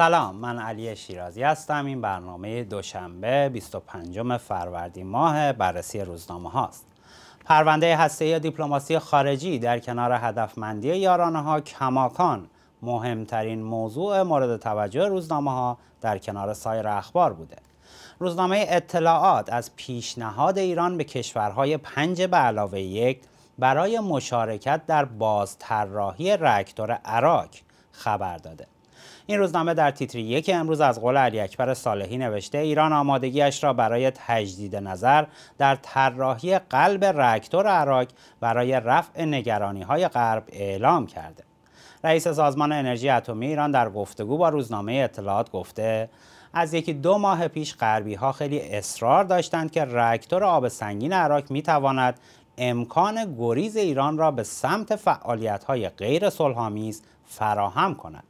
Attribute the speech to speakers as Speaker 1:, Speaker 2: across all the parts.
Speaker 1: سلام من علی شیرازی هستم این برنامه دوشنبه 25 فروردین ماه بررسی روزنامه هاست پرونده هسته دیپلماسی خارجی در کنار هدفمندی یارانه ها کماکان مهمترین موضوع مورد توجه روزنامه ها در کنار سایر اخبار بوده روزنامه اطلاعات از پیشنهاد ایران به کشورهای پنج به علاوه یک برای مشارکت در بازطراحی رکتور عراق خبر داده این روزنامه در تیتر یک امروز از قول علی اکبر صالحی نوشته ایران آمادگیش را برای تجدید نظر در طراحی قلب رکتور عراق برای رفع نگرانی های غرب اعلام کرده رئیس سازمان انرژی اتمی ایران در گفتگو با روزنامه اطلاعات گفته از یکی دو ماه پیش غربی ها خیلی اصرار داشتند که رکتور آب سنگین عراق می امکان گریز ایران را به سمت فعالیت های غیر صلحآمیز فراهم کند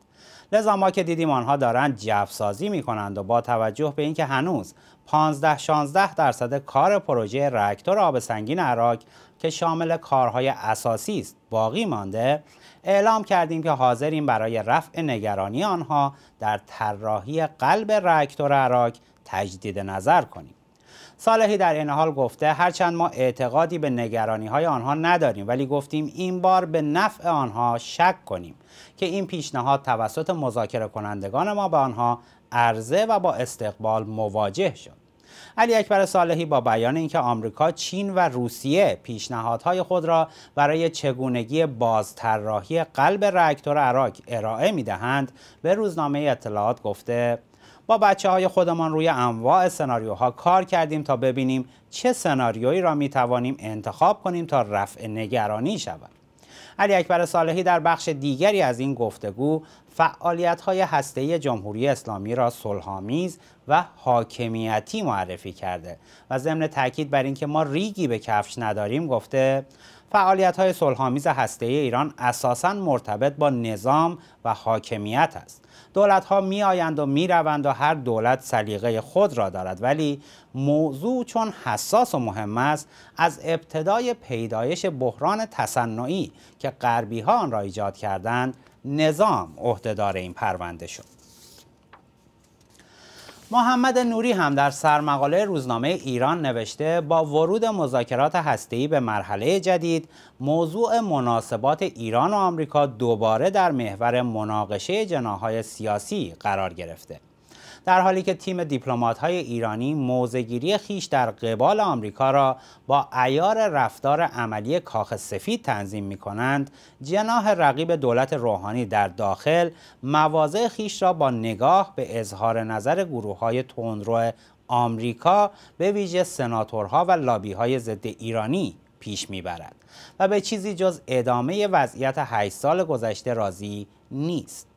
Speaker 1: لذا ما که دیدیم آنها دارند جفت سازی می کنند و با توجه به اینکه هنوز 15 16 درصد کار پروژه راکتور آب سنگین عراق که شامل کارهای اساسی است باقی مانده اعلام کردیم که حاضریم برای رفع نگرانی آنها در طراحی قلب راکتور عراق تجدید نظر کنیم صالحی در این حال گفته هرچند ما اعتقادی به نگرانی های آنها نداریم ولی گفتیم این بار به نفع آنها شک کنیم که این پیشنهاد توسط مذاکره کنندگان ما به آنها عرضه و با استقبال مواجه شد علی اکبر صالحی با بیان اینکه آمریکا، چین و روسیه پیشنهادهای خود را برای چگونگی بازطراحی قلب راکتور عراق ارائه میدهند به روزنامه اطلاعات گفته با بچه های خودمان روی انواع سناریوها کار کردیم تا ببینیم چه سناریویی را می توانیم انتخاب کنیم تا رفع نگرانی شود. علی اکبر صالحی در بخش دیگری از این گفتگو فعالیت های هسته جمهوری اسلامی را صلحآمیز و حاکمیتی معرفی کرده و ضمن تاکید بر اینکه ما ریگی به کفش نداریم گفته فعالیت های سلحامیز هسته ای ایران اساساً مرتبط با نظام و حاکمیت است دولت ها می آیند و می روند و هر دولت سلیقه خود را دارد ولی موضوع چون حساس و مهم است از ابتدای پیدایش بحران تصنعی که غربی ها آن را ایجاد کردند نظام عهدهدار این پرونده شد محمد نوری هم در سرمقاله روزنامه ایران نوشته با ورود مذاکرات هسته‌ای به مرحله جدید موضوع مناسبات ایران و آمریکا دوباره در محور مناقشه جناهای سیاسی قرار گرفته در حالی که تیم دیپلمات های ایرانی موزگیری خیش در قبال آمریکا را با ایار رفتار عملی کاخ سفید تنظیم می کنند جناح رقیب دولت روحانی در داخل مواضع خیش را با نگاه به اظهار نظر گروه های تندرو آمریکا به ویژه سناتورها و لابی های ضد ایرانی پیش میبرد و به چیزی جز ادامه وضعیت 8 سال گذشته راضی نیست.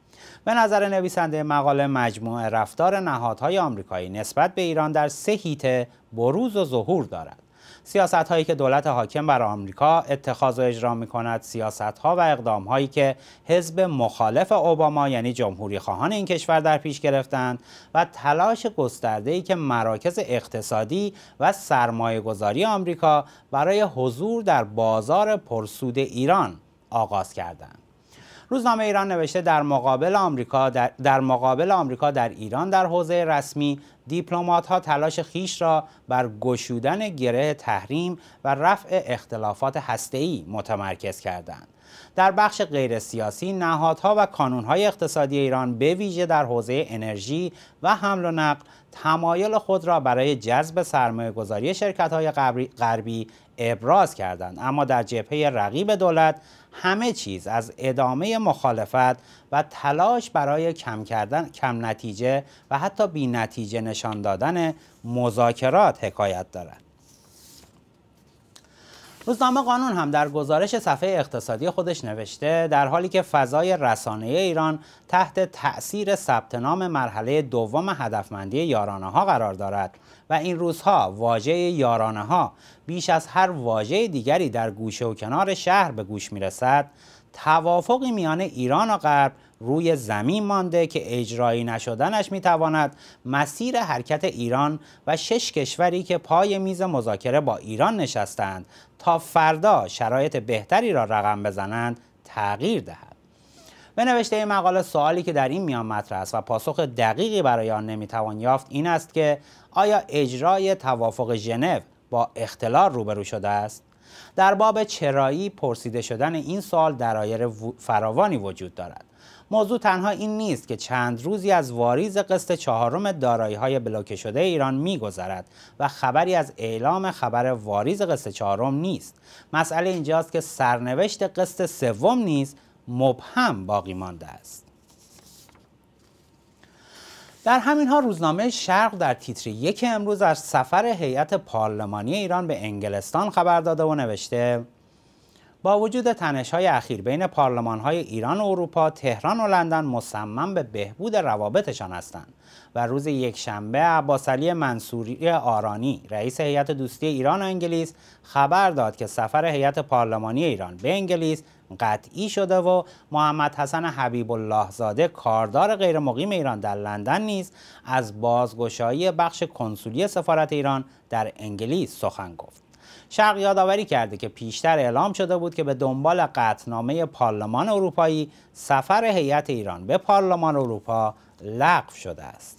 Speaker 1: به نظر نویسنده مقاله مجموعه رفتار نهادهای آمریکایی نسبت به ایران در سه هیته بروز و ظهور دارد سیاست هایی که دولت حاکم بر آمریکا اتخاذ و اجرا می کند سیاست ها و اقدام هایی که حزب مخالف اوباما یعنی جمهوری خواهان این کشور در پیش گرفتند و تلاش گسترده ای که مراکز اقتصادی و سرمایه گذاری آمریکا برای حضور در بازار پرسود ایران آغاز کردند روزنامه ایران نوشته در مقابل آمریکا در, مقابل آمریکا در ایران در حوزه رسمی دیپلمات ها تلاش خیش را بر گشودن گره تحریم و رفع اختلافات هسته‌ای متمرکز کردند. در بخش غیر سیاسی نهادها و کانونهای اقتصادی ایران به ویژه در حوزه انرژی و حمل و نقل تمایل خود را برای جذب سرمایه گذاری شرکت های غربی ابراز کردند اما در جبهه رقیب دولت همه چیز از ادامه مخالفت و تلاش برای کم کردن کم نتیجه و حتی بی نتیجه نشان دادن مذاکرات حکایت دارد روزنامه قانون هم در گزارش صفحه اقتصادی خودش نوشته در حالی که فضای رسانه ایران تحت تأثیر ثبت نام مرحله دوم هدفمندی یارانه ها قرار دارد و این روزها واژه یارانه ها بیش از هر واژه دیگری در گوشه و کنار شهر به گوش می رسد توافقی میان ایران و غرب روی زمین مانده که اجرایی نشدنش میتواند مسیر حرکت ایران و شش کشوری که پای میز مذاکره با ایران نشستند تا فردا شرایط بهتری را رقم بزنند تغییر دهد به نوشته این مقاله سوالی که در این میان مطرح است و پاسخ دقیقی برای آن نمیتوان یافت این است که آیا اجرای توافق ژنو با اختلال روبرو شده است در باب چرایی پرسیده شدن این در درایر فراوانی وجود دارد موضوع تنها این نیست که چند روزی از واریز قسط چهارم دارایی های بلوکه شده ایران میگذرد و خبری از اعلام خبر واریز قسط چهارم نیست مسئله اینجاست که سرنوشت قسط سوم نیز مبهم باقی مانده است در همین ها روزنامه شرق در تیتر یک امروز از سفر هیئت پارلمانی ایران به انگلستان خبر داده و نوشته با وجود های اخیر بین های ایران و اروپا، تهران و لندن مصمم به بهبود روابطشان هستند و روز یک شنبه، علی منصوری آرانی رئیس هیئت دوستی ایران و انگلیس خبر داد که سفر هیئت پارلمانی ایران به انگلیس قطعی شده و محمد حسن حبیب الله زاده کاردار غیر ایران در لندن نیز از بازگشایی بخش کنسولی سفارت ایران در انگلیس سخن گفت. شرق یادآوری کرده که پیشتر اعلام شده بود که به دنبال قطنامه پارلمان اروپایی سفر هیئت ایران به پارلمان اروپا لغو شده است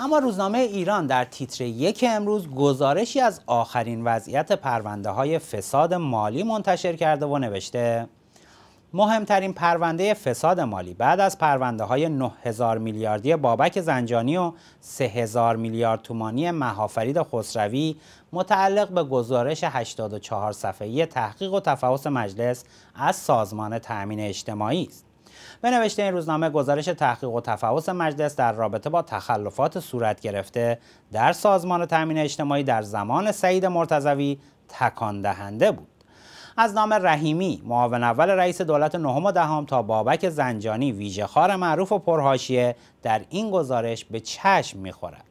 Speaker 1: اما روزنامه ایران در تیتر یک امروز گزارشی از آخرین وضعیت پرونده های فساد مالی منتشر کرده و نوشته مهمترین پرونده فساد مالی بعد از پرونده های 9000 میلیاردی بابک زنجانی و 3000 میلیارد تومانی مهافرید خسروی متعلق به گزارش 84 صفحه تحقیق و تفحص مجلس از سازمان تأمین اجتماعی است. به نوشته این روزنامه گزارش تحقیق و تفحص مجلس در رابطه با تخلفات صورت گرفته در سازمان تأمین اجتماعی در زمان سعید مرتضوی تکان دهنده بود. از نام رحیمی معاون اول رئیس دولت نهم و دهم تا بابک زنجانی ویژه خار معروف و پرهاشیه در این گزارش به چشم میخورد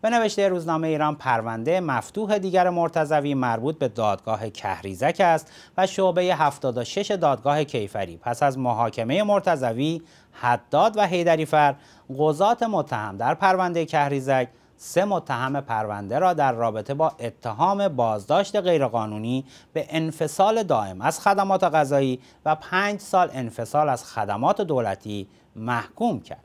Speaker 1: به نوشته روزنامه ایران پرونده مفتوح دیگر مرتضوی مربوط به دادگاه کهریزک است و شعبه 76 دادگاه کیفری پس از محاکمه مرتضوی حداد و هیدریفر قضات متهم در پرونده کهریزک سه متهم پرونده را در رابطه با اتهام بازداشت غیرقانونی به انفصال دائم از خدمات غذایی و پنج سال انفصال از خدمات دولتی محکوم کرد.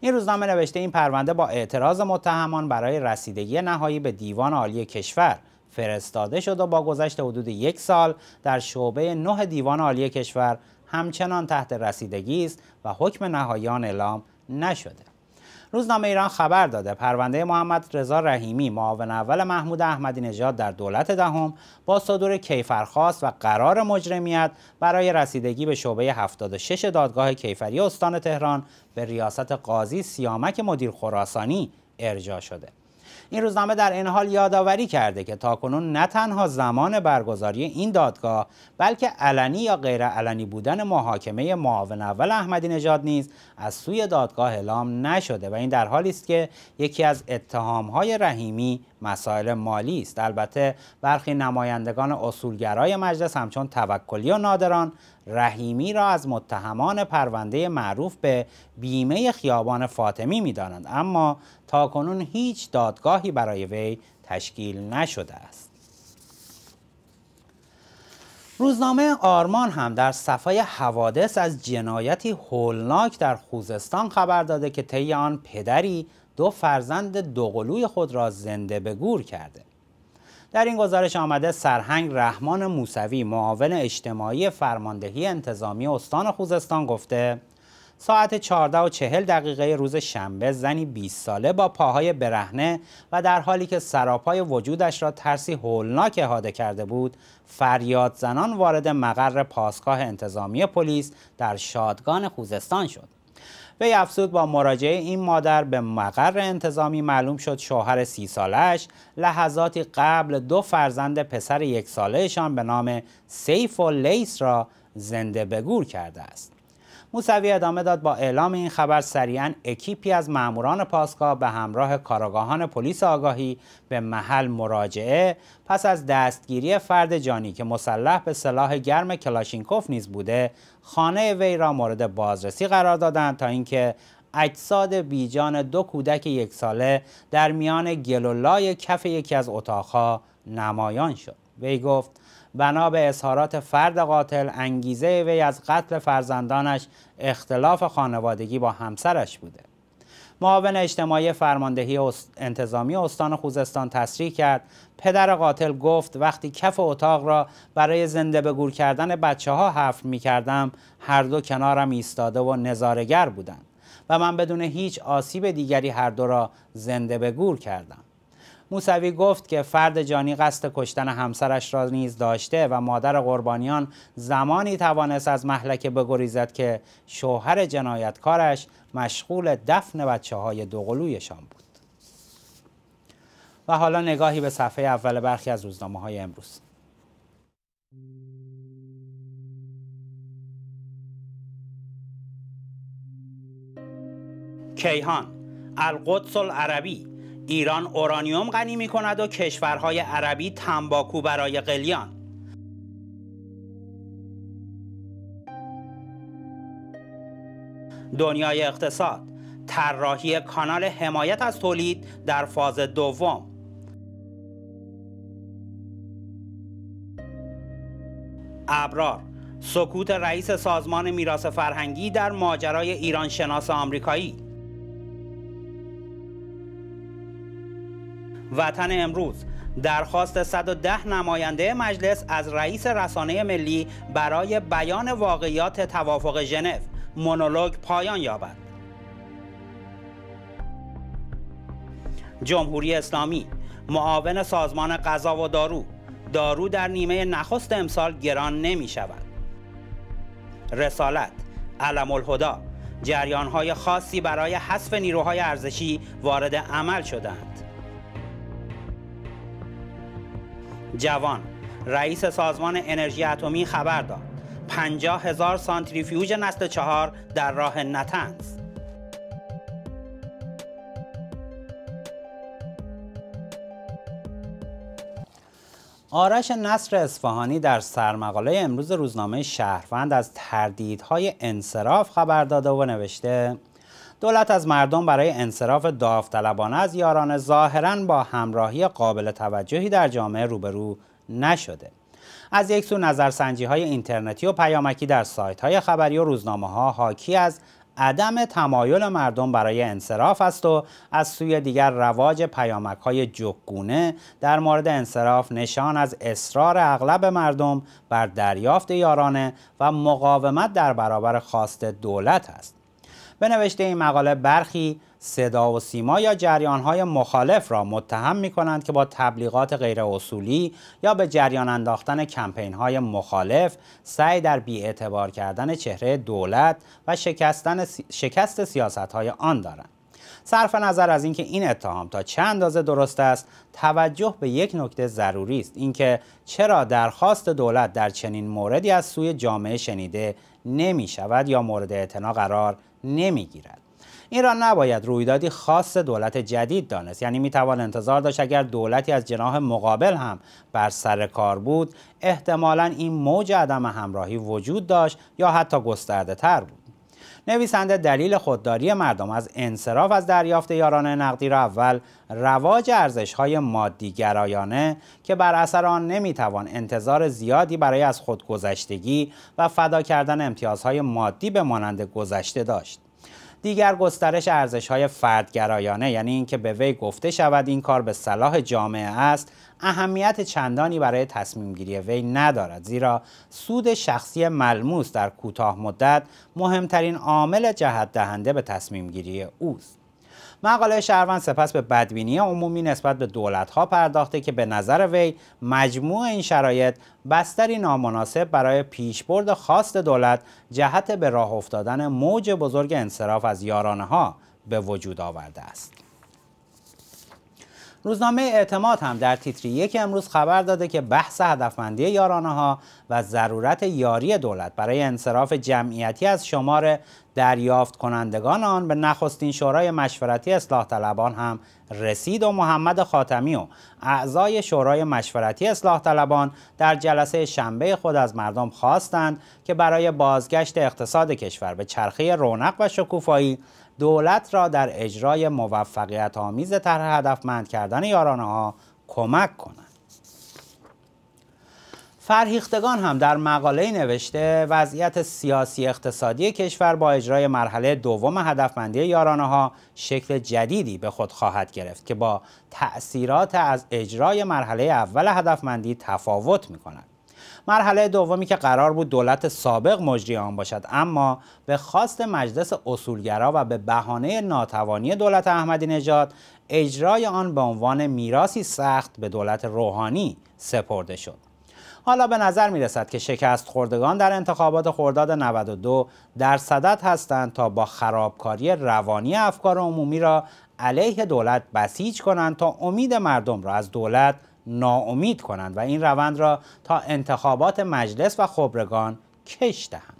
Speaker 1: این روزنامه نوشته این پرونده با اعتراض متهمان برای رسیدگی نهایی به دیوان عالی کشور فرستاده شد و با گذشت حدود یک سال در شعبه نه دیوان عالی کشور همچنان تحت رسیدگی است و حکم نهایی اعلام نشده روزنامه ایران خبر داده پرونده محمد رضا رحیمی معاون اول محمود احمدی نژاد در دولت دهم با صدور کیفرخواست و قرار مجرمیت برای رسیدگی به شعبه 76 دادگاه کیفری استان تهران به ریاست قاضی سیامک مدیر خراسانی ارجاع شده این روزنامه در این حال یادآوری کرده که تاکنون نه تنها زمان برگزاری این دادگاه بلکه علنی یا غیر علنی بودن محاکمه معاون اول احمدی نژاد نیز از سوی دادگاه اعلام نشده و این در حالی است که یکی از اتهامهای رحیمی مسائل مالی است البته برخی نمایندگان اصولگرای مجلس همچون توکلی و نادران رحیمی را از متهمان پرونده معروف به بیمه خیابان فاطمی میدانند اما تاکنون هیچ دادگاهی برای وی تشکیل نشده است روزنامه آرمان هم در صفحه حوادث از جنایتی هولناک در خوزستان خبر داده که طی آن پدری دو فرزند دوقلوی خود را زنده به گور کرده در این گزارش آمده سرهنگ رحمان موسوی معاون اجتماعی فرماندهی انتظامی استان خوزستان گفته ساعت 14 و 40 دقیقه روز شنبه زنی 20 ساله با پاهای برهنه و در حالی که سراپای وجودش را ترسی هولناک احاده کرده بود فریاد زنان وارد مقر پاسگاه انتظامی پلیس در شادگان خوزستان شد وی افزود با مراجعه این مادر به مقر انتظامی معلوم شد شوهر سی سالش لحظاتی قبل دو فرزند پسر یک سالهشان به نام سیف و لیس را زنده بگور کرده است موسوی ادامه داد با اعلام این خبر سریعا اکیپی از ماموران پاسگاه به همراه کاراگاهان پلیس آگاهی به محل مراجعه پس از دستگیری فرد جانی که مسلح به سلاح گرم کلاشینکوف نیز بوده خانه وی را مورد بازرسی قرار دادند تا اینکه اجساد بیجان دو کودک یک ساله در میان گلولای کف یکی از اتاقها نمایان شد وی گفت بنا به اظهارات فرد قاتل انگیزه وی از قتل فرزندانش اختلاف خانوادگی با همسرش بوده معاون اجتماعی فرماندهی انتظامی استان خوزستان تصریح کرد پدر قاتل گفت وقتی کف اتاق را برای زنده به گور کردن بچه ها حفر می کردم هر دو کنارم ایستاده و نظارگر بودند و من بدون هیچ آسیب دیگری هر دو را زنده به گور کردم موسوی گفت که فرد جانی قصد کشتن همسرش را نیز داشته و مادر قربانیان زمانی توانست از محلک بگریزد که شوهر جنایتکارش مشغول دفن بچه های دوقلویشان بود و حالا نگاهی به صفحه اول برخی از روزنامه های امروز کیهان القدس العربی ایران اورانیوم غنی می کند و کشورهای عربی تنباکو برای قلیان دنیای اقتصاد طراحی کانال حمایت از تولید در فاز دوم ابرار سکوت رئیس سازمان میراث فرهنگی در ماجرای ایران شناس آمریکایی وطن امروز درخواست 110 نماینده مجلس از رئیس رسانه ملی برای بیان واقعیات توافق ژنو مونولوگ پایان یابد جمهوری اسلامی معاون سازمان غذا و دارو دارو در نیمه نخست امسال گران نمی شود رسالت علم الهدا جریان های خاصی برای حذف نیروهای ارزشی وارد عمل شدند جوان رئیس سازمان انرژی اتمی خبر داد پنجاه هزار سانتریفیوژ نسل چهار در راه نتنز آرش نصر اصفهانی در سرمقاله امروز روزنامه شهروند از تردیدهای انصراف خبر داده و نوشته دولت از مردم برای انصراف داوطلبانه از یارانه ظاهرا با همراهی قابل توجهی در جامعه روبرو نشده از یک سو نظرسنجی های اینترنتی و پیامکی در سایت های خبری و روزنامه ها حاکی از عدم تمایل مردم برای انصراف است و از سوی دیگر رواج پیامک های جگونه در مورد انصراف نشان از اصرار اغلب مردم بر دریافت یارانه و مقاومت در برابر خواست دولت است. به نوشته این مقاله برخی صدا و سیما یا های مخالف را متهم می کنند که با تبلیغات غیر اصولی یا به جریان انداختن کمپین های مخالف سعی در بیاعتبار کردن چهره دولت و شکستن شکست سیاست های آن دارند. صرف نظر از اینکه این اتهام تا چه اندازه درست است توجه به یک نکته ضروری است اینکه چرا درخواست دولت در چنین موردی از سوی جامعه شنیده نمی شود یا مورد اعتنا قرار نمیگیرد این را نباید رویدادی خاص دولت جدید دانست یعنی میتوان انتظار داشت اگر دولتی از جناح مقابل هم بر سر کار بود احتمالا این موج عدم همراهی وجود داشت یا حتی گسترده تر بود نویسنده دلیل خودداری مردم از انصراف از دریافت یارانه نقدی را اول رواج ارزش‌های گرایانه که بر اثر آن نمیتوان انتظار زیادی برای از خودگذشتگی و فدا کردن امتیازهای مادی به مانند گذشته داشت دیگر گسترش ارزش های فردگرایانه یعنی اینکه به وی گفته شود این کار به صلاح جامعه است اهمیت چندانی برای تصمیم گیری وی ندارد زیرا سود شخصی ملموس در کوتاه مدت مهمترین عامل جهت دهنده به تصمیم گیری اوست مقاله شهروند سپس به بدبینی عمومی نسبت به دولتها پرداخته که به نظر وی مجموع این شرایط بستری نامناسب برای پیشبرد خواست دولت جهت به راه افتادن موج بزرگ انصراف از یارانه ها به وجود آورده است. روزنامه اعتماد هم در تیتر یک امروز خبر داده که بحث هدفمندی یارانه ها و ضرورت یاری دولت برای انصراف جمعیتی از شمار دریافت کنندگان آن به نخستین شورای مشورتی اصلاح طلبان هم رسید و محمد خاتمی و اعضای شورای مشورتی اصلاح طلبان در جلسه شنبه خود از مردم خواستند که برای بازگشت اقتصاد کشور به چرخه رونق و شکوفایی دولت را در اجرای موفقیت آمیز طرح هدفمند کردن یارانه ها کمک کنند. فرهیختگان هم در مقاله نوشته وضعیت سیاسی اقتصادی کشور با اجرای مرحله دوم هدفمندی یارانه ها شکل جدیدی به خود خواهد گرفت که با تأثیرات از اجرای مرحله اول هدفمندی تفاوت می کند. مرحله دومی که قرار بود دولت سابق مجری آن باشد اما به خواست مجلس اصولگرا و به بهانه ناتوانی دولت احمدی نژاد اجرای آن به عنوان میراسی سخت به دولت روحانی سپرده شد حالا به نظر می رسد که شکست خوردگان در انتخابات خرداد 92 در صدد هستند تا با خرابکاری روانی افکار عمومی را علیه دولت بسیج کنند تا امید مردم را از دولت ناامید کنند و این روند را تا انتخابات مجلس و خبرگان کش دهند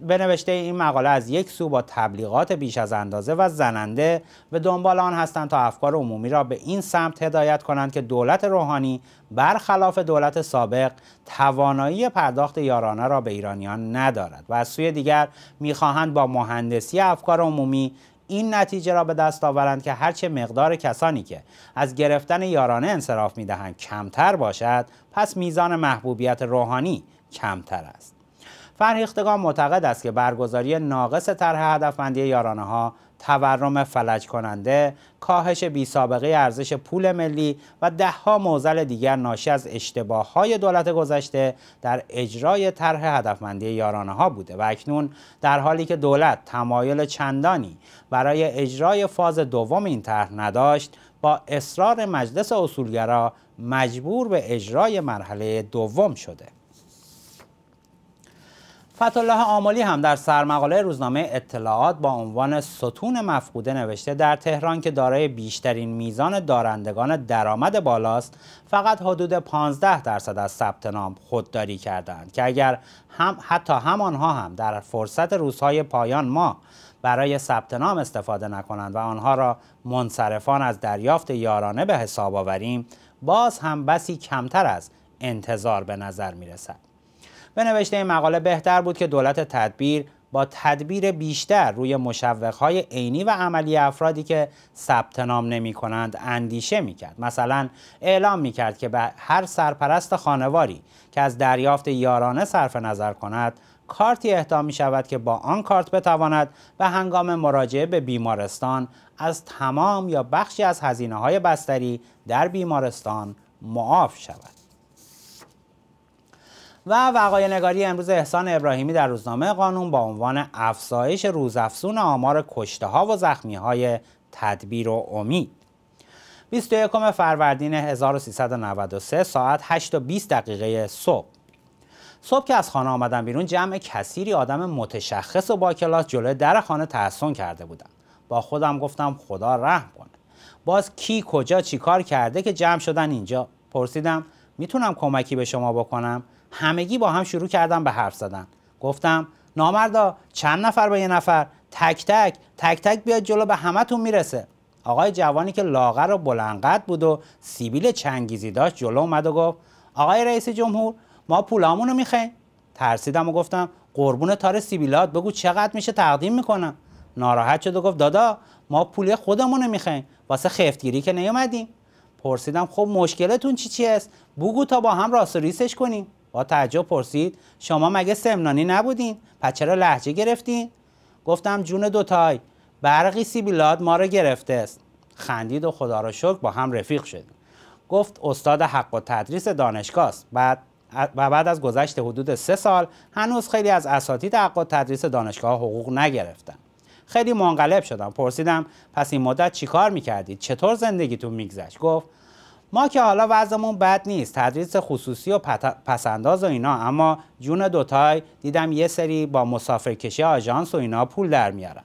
Speaker 1: بنوشته این مقاله از یک سو با تبلیغات بیش از اندازه و زننده به دنبال آن هستند تا افکار عمومی را به این سمت هدایت کنند که دولت روحانی برخلاف دولت سابق توانایی پرداخت یارانه را به ایرانیان ندارد و از سوی دیگر میخواهند با مهندسی افکار عمومی این نتیجه را به دست آورند که هرچه مقدار کسانی که از گرفتن یارانه انصراف می دهند کمتر باشد پس میزان محبوبیت روحانی کمتر است فرهیختگان معتقد است که برگزاری ناقص طرح هدفمندی یارانه ها تورم فلج کننده، کاهش بی سابقه ارزش پول ملی و دهها موزل دیگر ناشی از اشتباه های دولت گذشته در اجرای طرح هدفمندی یارانه ها بوده و اکنون در حالی که دولت تمایل چندانی برای اجرای فاز دوم این طرح نداشت با اصرار مجلس اصولگرا مجبور به اجرای مرحله دوم شده فتالله آمالی هم در سرمقاله روزنامه اطلاعات با عنوان ستون مفقوده نوشته در تهران که دارای بیشترین میزان دارندگان درآمد بالاست فقط حدود 15 درصد از ثبت نام خودداری کردند که اگر هم حتی همانها هم در فرصت روزهای پایان ما برای ثبت نام استفاده نکنند و آنها را منصرفان از دریافت یارانه به حساب آوریم باز هم بسی کمتر از انتظار به نظر می رسد. به نوشته این مقاله بهتر بود که دولت تدبیر با تدبیر بیشتر روی مشوقهای عینی و عملی افرادی که ثبت نام نمی کنند اندیشه می کرد. مثلا اعلام می کرد که به هر سرپرست خانواری که از دریافت یارانه صرف نظر کند کارتی اهدا می شود که با آن کارت بتواند به هنگام مراجعه به بیمارستان از تمام یا بخشی از هزینه های بستری در بیمارستان معاف شود. و وقای نگاری امروز احسان ابراهیمی در روزنامه قانون با عنوان افزایش روزافزون آمار کشته ها و زخمی های تدبیر و امید 21 فروردین 1393 ساعت 8 و 20 دقیقه صبح صبح که از خانه آمدم بیرون جمع کثیری آدم متشخص و با کلاس جلوی در خانه تحسن کرده بودم با خودم گفتم خدا رحم کنه باز کی کجا چیکار کرده که جمع شدن اینجا پرسیدم میتونم کمکی به شما بکنم همگی با هم شروع کردن به حرف زدن گفتم نامردا چند نفر به یه نفر تک تک تک تک بیاد جلو به همتون میرسه آقای جوانی که لاغر و بلندقد بود و سیبیل چنگیزی داشت جلو اومد و گفت آقای رئیس جمهور ما پولامونو رو ترسیدم و گفتم قربون تار سیبیلات بگو چقدر میشه تقدیم میکنم ناراحت شد و گفت دادا ما پول خودمون رو واسه خفتگیری که نیومدیم پرسیدم خب مشکلتون چی چی است بگو تا با هم راست و ریسش کنیم با تعجب پرسید شما مگه سمنانی نبودین پس چرا لحجه گرفتین گفتم جون دوتای برقی سیبیلاد ما رو گرفته است خندید و خدا را شکر با هم رفیق شدیم گفت استاد حق و تدریس دانشگاه است بعد و بعد از گذشت حدود سه سال هنوز خیلی از اساتید حق و تدریس دانشگاه حقوق نگرفتم. خیلی منقلب شدم پرسیدم پس این مدت چیکار میکردید چطور زندگیتون میگذشت گفت ما که حالا وضعمون بد نیست تدریس خصوصی و پسنداز و اینا اما جون دوتای دیدم یه سری با مسافرکشی آژانس و اینا پول در میارن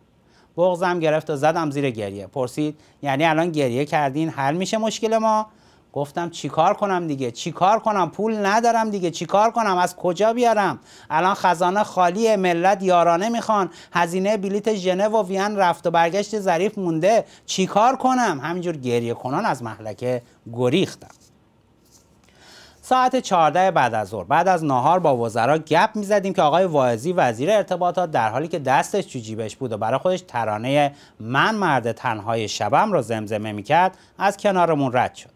Speaker 1: بغزم گرفت و زدم زیر گریه پرسید یعنی الان گریه کردین حل میشه مشکل ما گفتم چیکار کنم دیگه چیکار کنم پول ندارم دیگه چیکار کنم از کجا بیارم الان خزانه خالیه، ملت یارانه میخوان هزینه بلیت ژنو و وین رفت و برگشت ظریف مونده چیکار کنم همینجور گریه کنان از محلکه گریختم ساعت 14 بعد از ظهر بعد از ناهار با وزرا گپ میزدیم که آقای واعظی وزیر ارتباطات در حالی که دستش تو جیبش بود و برای خودش ترانه من مرد تنهای شبم رو زمزمه میکرد از کنارمون رد شد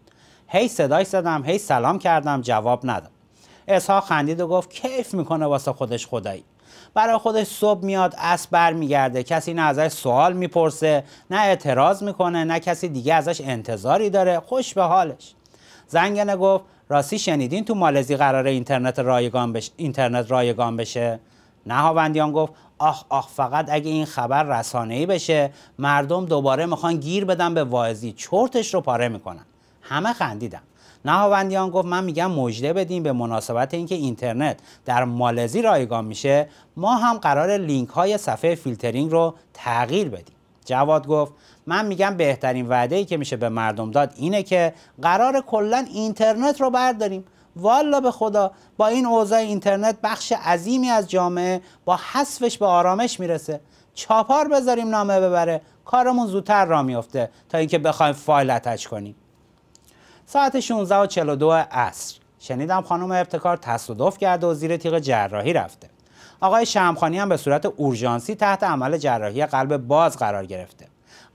Speaker 1: هی صدای زدم هی سلام کردم جواب ندم اسحاق خندید و گفت کیف میکنه واسه خودش خدایی برای خودش صبح میاد اسب برمیگرده کسی نه ازش سوال میپرسه نه اعتراض میکنه نه کسی دیگه ازش انتظاری داره خوش به حالش زنگنه گفت راستی شنیدین تو مالزی قراره اینترنت رایگان بشه اینترنت رایگان بشه نه گفت آخ آخ فقط اگه این خبر رسانه‌ای بشه مردم دوباره میخوان گیر بدن به واعظی چرتش رو پاره میکنن همه خندیدم نهاوندیان گفت من میگم مجده بدیم به مناسبت اینکه اینترنت در مالزی رایگان میشه ما هم قرار لینک های صفحه فیلترینگ رو تغییر بدیم جواد گفت من میگم بهترین وعده ای که میشه به مردم داد اینه که قرار کلا اینترنت رو برداریم والا به خدا با این اوضاع اینترنت بخش عظیمی از جامعه با حذفش به آرامش میرسه چاپار بذاریم نامه ببره کارمون زودتر را میفته تا اینکه بخوایم فایل اتچ کنیم ساعت 16:42 عصر شنیدم خانم ابتکار تصادف کرده و زیر تیغ جراحی رفته آقای شمخانی هم به صورت اورژانسی تحت عمل جراحی قلب باز قرار گرفته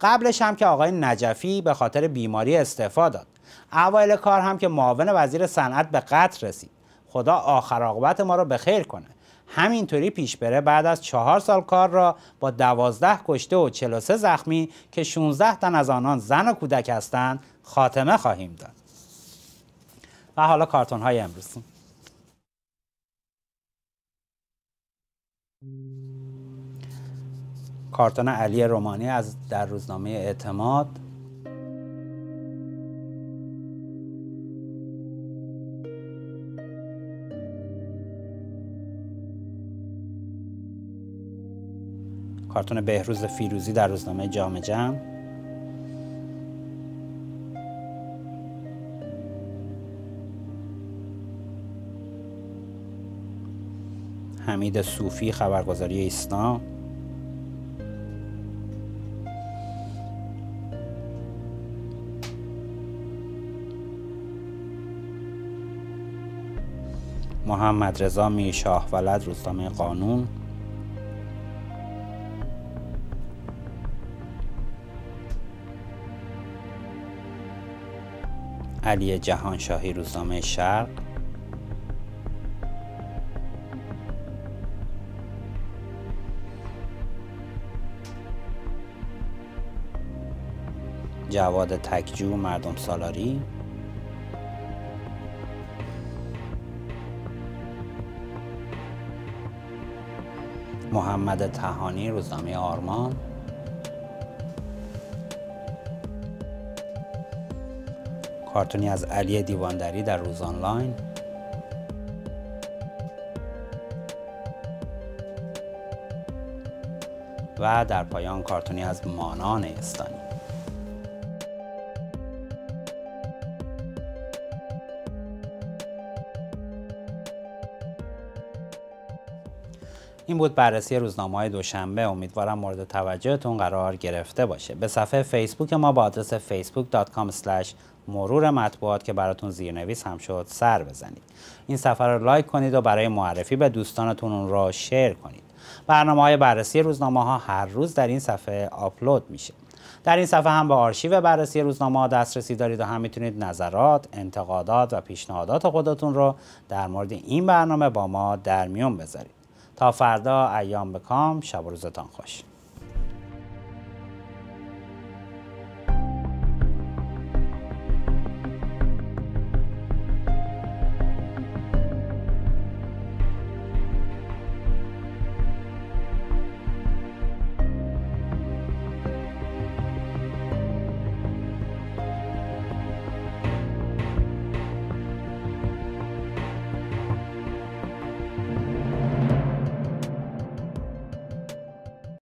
Speaker 1: قبلش هم که آقای نجفی به خاطر بیماری استعفا داد اوایل کار هم که معاون وزیر صنعت به قتل رسید خدا آخر عاقبت ما را به خیر کنه همینطوری پیش بره بعد از چهار سال کار را با دوازده کشته و چلوسه زخمی که 16 تن از آنان زن و کودک هستند خاتمه خواهیم داد و حالا کارتون های امروز کارتون علی رومانی از در روزنامه اعتماد کارتون بهروز فیروزی در روزنامه جام جم حمید صوفی خبرگزاری ایسنا محمد رضا شاه ولد روزنامه قانون علی جهانشاهی روزنامه شرق جواد تکجو مردم سالاری محمد تهانی روزنامه آرمان کارتونی از علی دیواندری در روز آنلاین و در پایان کارتونی از مانان استانی این بود بررسی روزنامه های دوشنبه امیدوارم مورد توجهتون قرار گرفته باشه به صفحه فیسبوک ما با آدرس facebook.com مرور مطبوعات که براتون زیرنویس هم شد سر بزنید این صفحه رو لایک کنید و برای معرفی به دوستانتون اون را شیر کنید برنامه های بررسی روزنامه ها هر روز در این صفحه آپلود میشه در این صفحه هم به آرشیو بررسی روزنامه دسترسی دارید و هم میتونید نظرات، انتقادات و پیشنهادات خودتون رو در مورد این برنامه با ما در میون بذارید. تا فردا ایام بکام شب و روزتان خوش